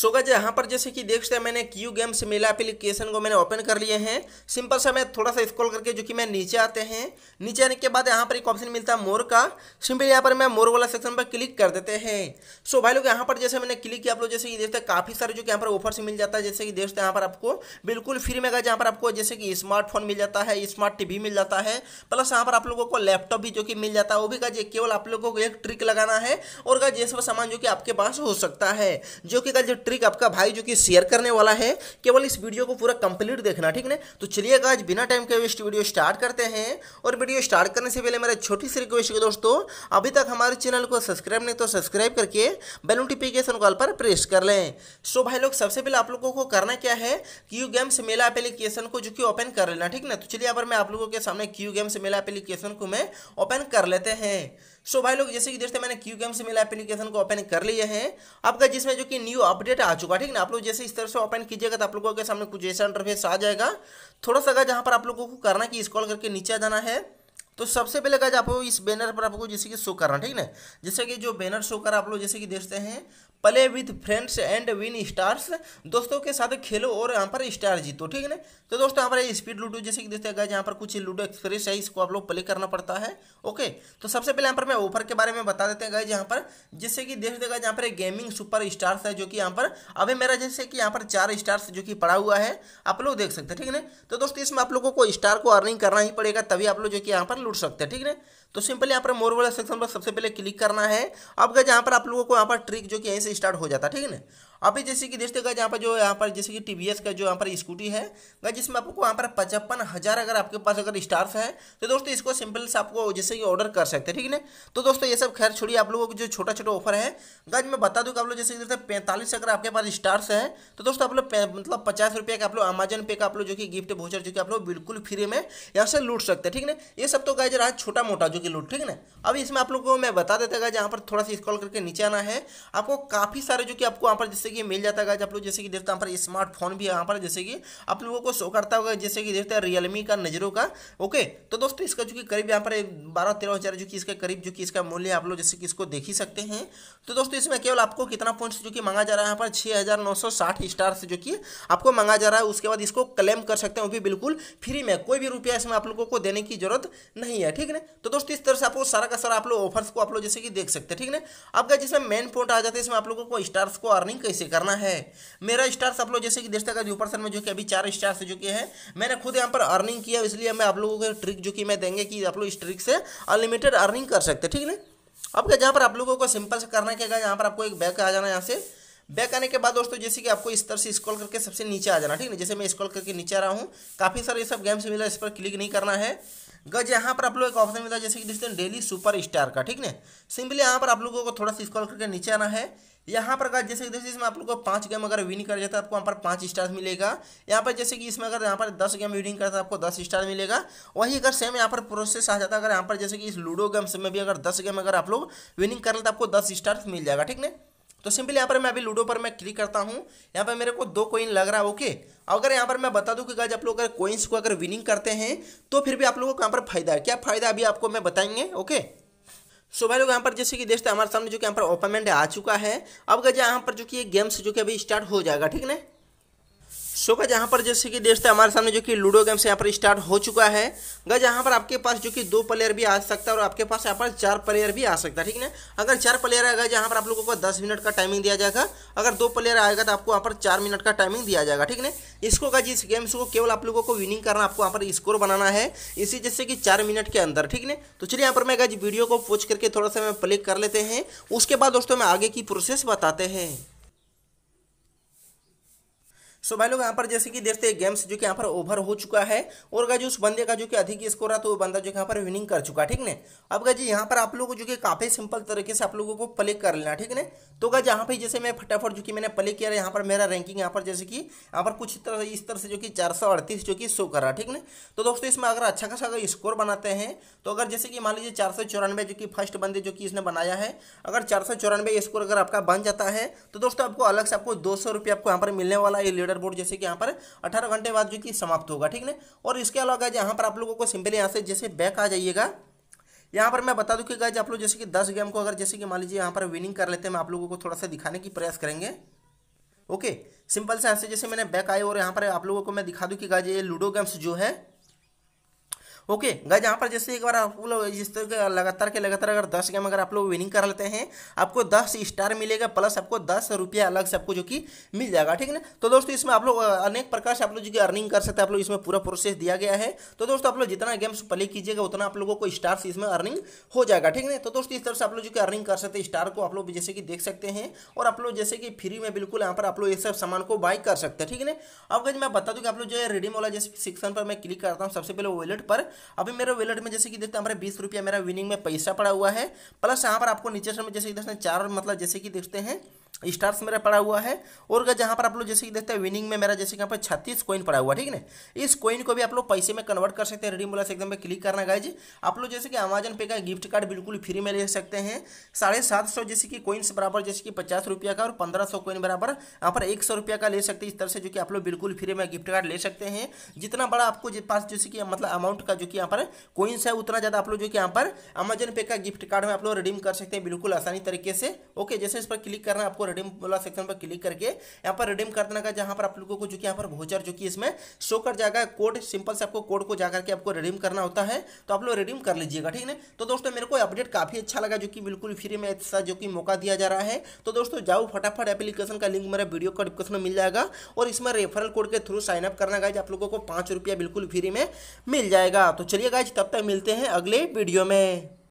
सो गज यहाँ पर जैसे कि देख सकते हैं मैंने क्यू गेम्स मेला एप्लीकेशन को मैंने ओपन कर लिए हैं सिंपल सा मैं थोड़ा सा स्क्रॉल करके जो कि मैं नीचे आते हैं नीचे आने के बाद यहाँ पर एक ऑप्शन मिलता है मोर का सिंपल यहाँ पर मैं मोर वाला सेक्शन पर क्लिक कर देते हैं सो भाई लोग यहाँ पर जैसे मैंने क्लिक किया आप लोग जैसे कि देखते हैं काफ़ी सारे जो कि यहाँ पर ऑफर्स मिल जाता है जैसे कि देखते हैं यहाँ पर आपको बिल्कुल फ्री में गज यहाँ पर आपको जैसे कि स्मार्टफोन मिल जाता है स्मार्ट टी मिल जाता है प्लस यहाँ पर आप लोगों को लैपटॉप भी जो कि मिल जाता है वो भी गज केवल आप लोगों को एक ट्रिक लगाना है और गज ये सामान जो कि आपके पास हो सकता है जो कि गज ट्रिक आपका भाई जो कि शेयर करने वाला है केवल इस वीडियो को पूरा कंप्लीट देखना ठीक है तो चलिए आज बिना टाइम के वेस्ट वीडियो स्टार्ट करते हैं और वीडियो स्टार्ट करने से पहले मेरा छोटी सी रिक्वेस्ट है दोस्तों अभी तक हमारे चैनल को सब्सक्राइब नहीं तो सब्सक्राइब करके बेल नोटिफिकेशन कॉल पर प्रेस कर लें सो भाई लोग सबसे पहले आप लोगों को करना क्या है क्यू गेम्स मेला एप्लीकेशन को जो कि ओपन कर लेना ठीक ना तो चलिए अब मैं आप लोगों के सामने क्यू गेम्स मेला एप्लीकेशन को मैं ओपन कर लेते हैं सो so भाई लोग जैसे कि देखते हैं मैंने क्यू गेम से मिला एप्लीकेशन को ओपन कर लिए हैं आपका जिसमें जो कि न्यू अपडेट आ चुका ठीक ना आप लोग जैसे इस तरह से ओपन कीजिएगा तो आप लोगों के सामने कुछ ऐसा इंटरफेस आ जाएगा थोड़ा सा जहाँ पर आप लोगों को करना कि स्कॉल करके नीचे जाना है तो सबसे पहले गाइज आपको इस बैनर पर आपको जैसे कि शो करना ठीक ना जैसे कि जो बैनर शो करा आप लोग जैसे कि देखते हैं play with friends and win stars दोस्तों के साथ खेलो और यहाँ पर स्टार जीतो ठीक है ना तो दोस्तों यहाँ पर स्पीड लूडो जैसे कि देखते हैं यहाँ पर कुछ लूडो एक्सप्रेस है इसको आप लोग प्ले करना पड़ता है ओके तो सबसे पहले यहाँ पर मैं ऑफर के बारे में बता देते हैं गए यहाँ पर जैसे कि देख देगा यहाँ पर गेमिंग सुपर स्टार्स है जो कि यहाँ पर अभी मेरा जैसे कि यहाँ पर चार स्टार्स जो कि पड़ा हुआ है आप लोग देख सकते हैं ठीक है ना तो दोस्तों इसमें आप लोगों को स्टार को अर्निंग करना ही पड़ेगा तभी आप लोग जो कि यहाँ पर लूट सकते हैं ठीक है तो सिंपली यहाँ पर मोर वाला सेक्शन पर सबसे पहले क्लिक करना है अब गए यहाँ पर आप लोगों को यहाँ पर ट्रिक जो कि यहीं से स्टार्ट हो जाता है ठीक है ना आप जैसे कि देखते यहाँ पर जो यहाँ पर जैसे कि टी का जो यहाँ पर स्कूटी है जिसमें आपको यहाँ पर पचपन हज़ार अगर आपके पास अगर स्टार्स है तो दोस्तों इसको सिंपल से आपको जैसे कि ऑर्डर कर सकते हैं ठीक है तो दोस्तों ये सब खैर छोड़िए आप लोगों को जो छोटा छोटा ऑफर है गज मैं बता दूँ कि आप लोग जैसे कि देखते पैंतालीस अगर आपके पास स्टार्स है तो दोस्तों आप लोग मतलब पचास रुपये का आप लोग अमेजन पे का आप लोग जो कि गिफ्ट भोचर जो कि आप लोग बिल्कुल फ्री में यहाँ से लूट सकते हैं ठीक है ये सब तो गाइज रहा छोटा मोटा जो कि लूट ठीक है अब इसमें आप लोग को मैं बता देता गाइज पर थोड़ा सा स्कॉल करके नीचे आना है आपको काफ़ी सारे जो कि आपको यहाँ पर जैसे कि मिल जाता है आप लोग जैसे कि देखते हैं यहाँ पर स्मार्टफोन भी यहाँ पर जैसे कि आप लोगों को शो करता होगा जैसे कि देखते हैं रियलमी का नजरों का ओके तो दोस्तों इसका जो कि करीब यहाँ पर बारह तेरह हज़ार जो कि इसका करीब जो कि इसका मूल्य आप लोग जैसे कि इसको देख ही सकते हैं तो दोस्तों इसमें केवल आपको कितना पॉइंट्स जो कि मांगा जा रहा है यहाँ पर छः हज़ार नौ सौ साठ स्टार जो कि आपको मांगा जा रहा है उसके बाद इसको क्लेम कर सकते हैं वो भी बिल्कुल फ्री में कोई भी रुपया इसमें आप लोगों को देने की जरूरत नहीं है ठीक है तो दोस्तों इस तरह से आपको सारा का सारा आप लोग ऑफर्स को आप लोग जैसे कि देख सकते हैं ठीक है अब जिसमें मेन पॉइंट आ जाते हैं इसमें आप लोगों को स्टार्स को अर्निंग कैसे कैसे करना है मेरा स्टार्स आप लोग जैसे कि देखते सकते हैं ऊपर सर में जो कि अभी चार स्टार्स जो कि है मैंने खुद यहाँ पर अर्निंग किया इसलिए मैं आप लोगों को ट्रिक जो कि मैं देंगे कि आप लोग इस ट्रिक से अनलिमिटेड अर्निंग कर सकते ठीक है अब क्या जहाँ पर आप लोगों को सिंपल से करना क्या यहाँ पर आपको एक बैग आ जाना यहाँ से बैक आने के बाद दोस्तों जैसे कि आपको इस तरह से स्क्रॉल करके सबसे नीचे आ जाना ठीक है जैसे मैं स्क्रॉल करके नीचे आ रहा हूँ काफ़ी सारे सब गेम्स मिला इस पर क्लिक नहीं करना है गज यहाँ पर आप लोग एक ऑप्शन मिलता है जैसे कि दोस्तों डेली सुपर स्टार का ठीक है सिंपली यहाँ पर आप लोगों को थोड़ा सा स्कॉल करके नीचे आना है यहाँ पर गज जैसे कि दोस्तों इसमें आप लोग को पाँच गेम अगर विन कर जाता है आपको वहाँ पर पाँच स्टार मिलेगा यहाँ पर जैसे कि इसमें अगर यहाँ पर दस गेम विनिंग करता है आपको दस स्टार मिलेगा वही अगर सेम यहाँ पर प्रोसेस आ जाता है अगर यहाँ पर जैसे कि इस लूडो गेम्स में भी अगर दस गेम अगर आप लोग विनिंग कर लेते तो आपको दस स्टार मिल जाएगा ठीक है तो सिंपली यहाँ पर मैं अभी लूडो पर मैं क्लिक करता हूँ यहाँ पर मेरे को दो कोइन लग रहा है ओके अगर यहाँ पर मैं बता दूँ कि गाइज आप लोग अगर कोइंस को अगर विनिंग करते हैं तो फिर भी आप लोगों को यहाँ पर फायदा है क्या फायदा अभी आपको मैं बताएंगे ओके सो भाई लोग यहाँ पर जैसे कि देखते हैं हमारे सामने जो कि यहाँ पर ओपनमेंट आ चुका है अब गज यहाँ पर जो कि ये गेम्स जो कि अभी स्टार्ट हो जाएगा ठीक है सो गज यहाँ पर जैसे कि देखते हैं हमारे सामने जो कि लूडो गेम्स यहाँ पर स्टार्ट हो चुका है गज यहाँ पर आपके पास जो कि दो प्लेयर भी आ सकता है और आपके पास यहाँ पर चार प्लेयर भी आ सकता है ठीक है अगर चार प्लेयर आएगा जहाँ पर आप लोगों को दस मिनट का टाइमिंग दिया जाएगा अगर दो प्लेयर आएगा तो आपको वहाँ पर चार मिनट का टाइमिंग दिया जाएगा ठीक है इसको गज इस गेम्स को केवल आप लोगों को विनिंग करना आपको वहाँ पर स्कोर बनाना है इसी जैसे कि चार मिनट के अंदर ठीक है तो चलिए यहाँ पर मैं गज वीडियो को पोच करके थोड़ा सा मैं प्ले कर लेते हैं उसके बाद दोस्तों में आगे की प्रोसेस बताते हैं सो भाई लोग यहाँ पर जैसे कि देखते हैं गेम्स जो कि यहाँ पर ओवर हो चुका है और गाजी उस बंदे का जो कि अधिक स्कोर है तो वो बंदा जो कि यहाँ पर विनिंग कर चुका ठीक ने अब गाजी यहाँ पर आप लोगों को जो कि काफ़ी सिंपल तरीके से आप लोगों को प्ले कर लेना ठीक ने तो गाज यहाँ पर जैसे मैं फटाफट जो कि मैंने प्ले किया यहाँ पर मेरा रैंकिंग यहाँ पर जैसे कि यहाँ पर कुछ तरह इस तरह से जो कि चार जो कि शो कर रहा ठीक ने तो दोस्तों इसमें अगर अच्छा खासा अगर स्कोर बनाते हैं तो अगर जैसे कि मान लीजिए चार जो कि फर्स्ट बंदे जो कि इसने बनाया है अगर चार स्कोर अगर आपका बन जाता है तो दोस्तों आपको अलग से आपको दो आपको यहाँ पर मिलने वाला है स्टैंडर्ड बोर्ड जैसे कि यहाँ पर अठारह घंटे बाद जो कि समाप्त होगा ठीक है और इसके अलावा यहाँ पर आप लोगों को सिंपली यहाँ से जैसे बैक आ जाइएगा यहाँ पर मैं बता दूँ कि गाय आप लोग जैसे कि दस गेम को अगर जैसे कि मान लीजिए यहाँ पर विनिंग कर लेते हैं मैं आप लोगों को थोड़ा सा दिखाने की प्रयास करेंगे ओके सिंपल से ऐसे जैसे मैंने बैक आए और यहाँ पर आप लोगों को मैं दिखा दूँ कि गाय ये लूडो गेम्स जो है ओके गाइज यहाँ पर जैसे एक बार आप लोग जिस तरह लगातार के लगातार अगर दस गेम अगर आप लोग विनिंग कर लेते हैं आपको दस स्टार मिलेगा प्लस आपको दस रुपया अलग से आपको जो कि मिल जाएगा ठीक है ना तो दोस्तों इसमें आप लोग अनेक प्रकार से आप लोग जो कि अर्निंग कर सकते हैं आप लोग इसमें पूरा प्रोसेस दिया गया है तो दोस्तों आप लोग जितना गेम्स प्ले कीजिएगा उतना आप लोगों को स्टार्स इसमें अर्निंग हो जाएगा ठीक है तो दोस्तों इस तरह से आप लोग जो कि अर्निंग कर सकते हैं स्टार को आप लोग जैसे कि देख सकते हैं और आप लोग जैसे कि फ्री में बिल्कुल यहाँ पर आप लोग ये सब सामान को बाई कर सकते हैं ठीक है अब गज मैं बता दूँ कि आप लोग जो है रिडीम वाला जैसे सिक्सन पर मैं क्लिक करता हूँ सबसे पहले वॉलेट पर अभी मेरे वेलेट में जैसे कि देखते हैं हमारे बीस रुपया मेरा विनिंग में पैसा पड़ा हुआ है प्लस यहाँ पर आपको नीचे से जैसे कि देखते हैं चार मतलब जैसे कि देखते हैं स्टार्स मेरा पड़ा हुआ है और जहाँ पर आप लोग जैसे कि देखते हैं विनिंग में मेरा जैसे यहाँ पर छत्तीस कॉइन पड़ा हुआ ठीक है इस कॉइन को भी आप लोग पैसे में कन्वर्ट कर सकते हैं रेडी मोला से एकदम पे क्लिक करना जी आप लोग जैसे कि अमेजन पे का गिफ्ट कार्ड बिल्कुल फ्री में ले सकते हैं साढ़े सात सौ जैसे कि कॉइन्स बराबर जैसे कि पचास रुपया का और पंद्रह सौ कोइन बराबर यहाँ पर एक सौ रुपया का ले सकते हैं इस तरह से जो कि आप लोग बिल्कुल फ्री में गिफ्ट कार्ड ले सकते हैं जितना बड़ा आपको पास जैसे कि मतलब अमाउंट का जो कि यहाँ पर कोइंस है उतना ज़्यादा आप लोग जो कि यहाँ पर अमेजन पे का गिफ्ट कार्ड में आप लोग रिडीम कर सकते हैं बिल्कुल आसानी तरीके से ओके जैसे इस पर क्लिक करना आपको रिडीम वाला सेक्शन पर क्लिक करके यहाँ पर रिडीम कर देना का जहाँ पर आप लोगों को जो कि यहाँ पर वोचर जो कि इसमें शो कर जाएगा कोड सिंपल से आपको कोड को जाकर के आपको रिडीम करना होता है तो आप लोग रिडीम कर लीजिएगा ठीक है तो दोस्तों मेरे को अपडेट काफ़ी अच्छा लगा जो कि बिल्कुल फ्री में ऐसा जो कि मौका दिया जा रहा है तो दोस्तों जाओ फटाफट एप्लीकेशन का लिंक मेरा वीडियो का डिस्क्रिप्शन में मिल जाएगा और इसमें रेफरल कोड के थ्रू साइनअप करना गाइज आप लोगों को पाँच रुपया बिल्कुल फ्री में मिल जाएगा तो चलिए गाइज तब तक मिलते हैं अगले वीडियो में